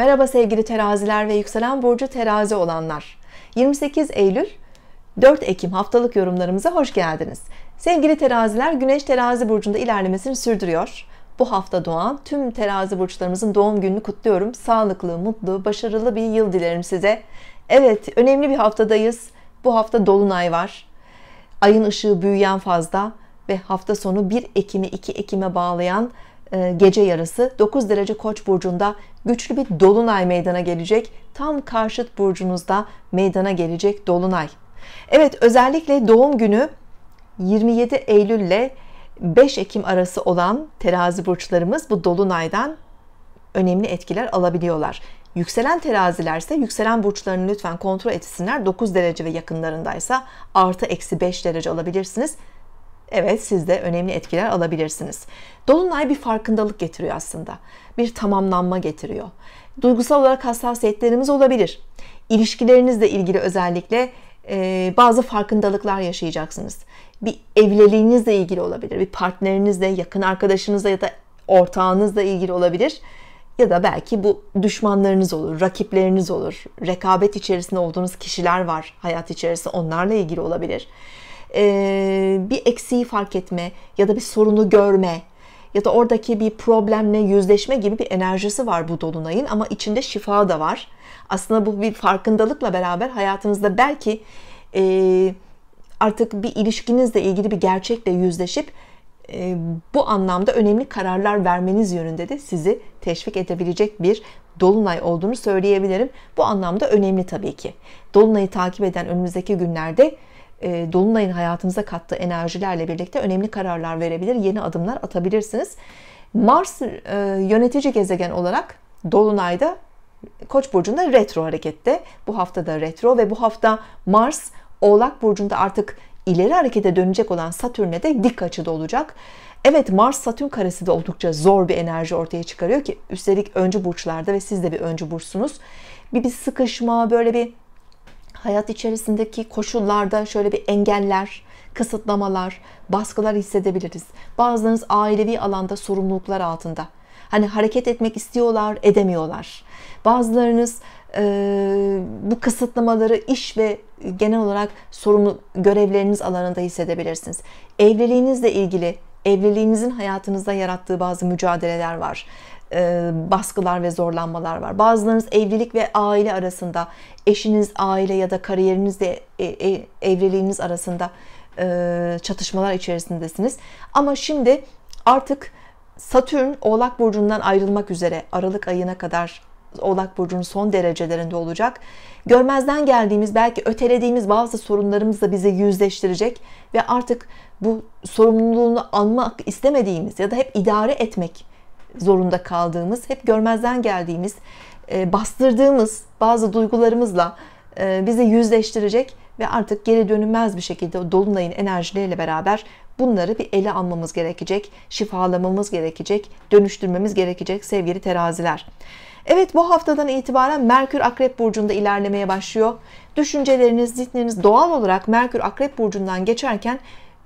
Merhaba sevgili teraziler ve yükselen burcu terazi olanlar. 28 Eylül 4 Ekim haftalık yorumlarımıza hoş geldiniz. Sevgili teraziler güneş terazi burcunda ilerlemesini sürdürüyor. Bu hafta doğan tüm terazi burçlarımızın doğum gününü kutluyorum. Sağlıklı, mutlu, başarılı bir yıl dilerim size. Evet önemli bir haftadayız. Bu hafta dolunay var. Ayın ışığı büyüyen fazla ve hafta sonu 1 Ekim'i 2 Ekim'e bağlayan e, gece yarısı 9 derece Koç burcunda güçlü bir dolunay meydana gelecek. Tam karşıt burcunuzda meydana gelecek dolunay. Evet, özellikle doğum günü 27 Eylül ile 5 Ekim arası olan terazi burçlarımız bu dolunaydan önemli etkiler alabiliyorlar. Yükselen terazilerse, yükselen burçlarını lütfen kontrol etsinler. 9 derece ve yakınlarındaysa artı eksi 5 derece alabilirsiniz evet siz de önemli etkiler alabilirsiniz. Dolunay bir farkındalık getiriyor aslında. Bir tamamlanma getiriyor. Duygusal olarak hassasiyetlerimiz olabilir. İlişkilerinizle ilgili özellikle e, bazı farkındalıklar yaşayacaksınız. Bir evliliğinizle ilgili olabilir, bir partnerinizle, yakın arkadaşınızla ya da ortağınızla ilgili olabilir. Ya da belki bu düşmanlarınız olur, rakipleriniz olur, rekabet içerisinde olduğunuz kişiler var hayat içerisinde onlarla ilgili olabilir. E, bir eksiği fark etme ya da bir sorunu görme ya da oradaki bir problemle yüzleşme gibi bir enerjisi var bu dolunayın ama içinde şifa da var. Aslında bu bir farkındalıkla beraber hayatınızda belki e, artık bir ilişkinizle ilgili bir gerçekle yüzleşip e, bu anlamda önemli kararlar vermeniz yönünde de sizi teşvik edebilecek bir dolunay olduğunu söyleyebilirim. Bu anlamda önemli tabii ki. Dolunayı takip eden önümüzdeki günlerde e, dolunay'ın hayatınıza kattığı enerjilerle birlikte önemli kararlar verebilir, yeni adımlar atabilirsiniz. Mars e, yönetici gezegen olarak Dolunay'da Koç burcunda retro harekette. Bu hafta da retro ve bu hafta Mars Oğlak burcunda artık ileri harekete dönecek olan Satürn'e de dik açıda olacak. Evet Mars Satürn karesi de oldukça zor bir enerji ortaya çıkarıyor ki üstelik öncü burçlarda ve siz de bir öncü burçsunuz. Bir, bir sıkışma böyle bir hayat içerisindeki koşullarda şöyle bir engeller, kısıtlamalar, baskılar hissedebiliriz. Bazılarınız ailevi alanda sorumluluklar altında. Hani hareket etmek istiyorlar, edemiyorlar. Bazılarınız e, bu kısıtlamaları iş ve genel olarak sorumlu görevleriniz alanında hissedebilirsiniz. Evliliğinizle ilgili evliliğinizin hayatınızda yarattığı bazı mücadeleler var. E, baskılar ve zorlanmalar var. Bazılarınız evlilik ve aile arasında, eşiniz, aile ya da kariyerinizle e, e, evliliğiniz arasında e, çatışmalar içerisindesiniz. Ama şimdi artık Satürn Oğlak Burcu'ndan ayrılmak üzere Aralık ayına kadar Oğlak Burcu'nun son derecelerinde olacak. Görmezden geldiğimiz belki ötelediğimiz bazı sorunlarımız da bizi yüzleştirecek ve artık bu sorumluluğunu almak istemediğimiz ya da hep idare etmek zorunda kaldığımız, hep görmezden geldiğimiz, e, bastırdığımız bazı duygularımızla e, bizi yüzleştirecek ve artık geri dönülmez bir şekilde dolunayın enerjileriyle beraber bunları bir ele almamız gerekecek, şifalamamız gerekecek, dönüştürmemiz gerekecek sevgili teraziler. Evet bu haftadan itibaren Merkür Akrep Burcu'nda ilerlemeye başlıyor. Düşünceleriniz, zihniniz doğal olarak Merkür Akrep Burcu'ndan geçerken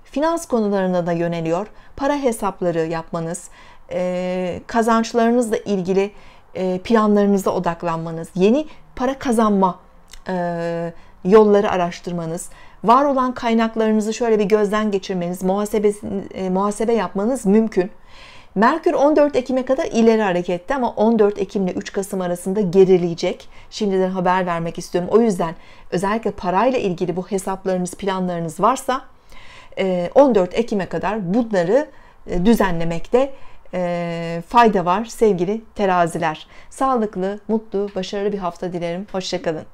finans konularına da yöneliyor. Para hesapları yapmanız, e, kazançlarınızla ilgili e, planlarınıza odaklanmanız, yeni para kazanma e, yolları araştırmanız, var olan kaynaklarınızı şöyle bir gözden geçirmeniz, muhasebe, muhasebe yapmanız mümkün. Merkür 14 Ekim'e kadar ileri hareketti ama 14 Ekim ile 3 Kasım arasında gerileyecek. Şimdiden haber vermek istiyorum. O yüzden özellikle parayla ilgili bu hesaplarınız, planlarınız varsa 14 e, Ekim'e kadar bunları e, düzenlemekte e, fayda var sevgili teraziler. Sağlıklı, mutlu, başarılı bir hafta dilerim. Hoşçakalın.